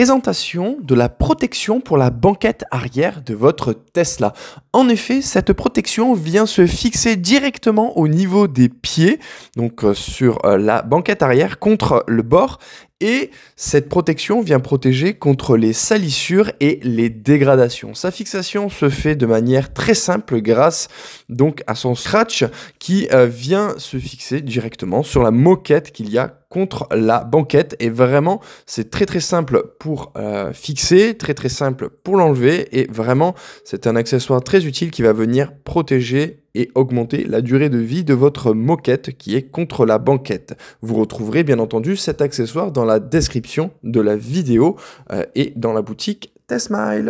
présentation de la protection pour la banquette arrière de votre Tesla. En effet, cette protection vient se fixer directement au niveau des pieds, donc euh, sur euh, la banquette arrière contre le bord, et cette protection vient protéger contre les salissures et les dégradations. Sa fixation se fait de manière très simple grâce donc à son scratch qui euh, vient se fixer directement sur la moquette qu'il y a contre la banquette et vraiment c'est très très simple pour euh, fixer, très très simple pour l'enlever et vraiment c'est un accessoire très utile qui va venir protéger et augmenter la durée de vie de votre moquette qui est contre la banquette. Vous retrouverez bien entendu cet accessoire dans la description de la vidéo euh, et dans la boutique Tesmile.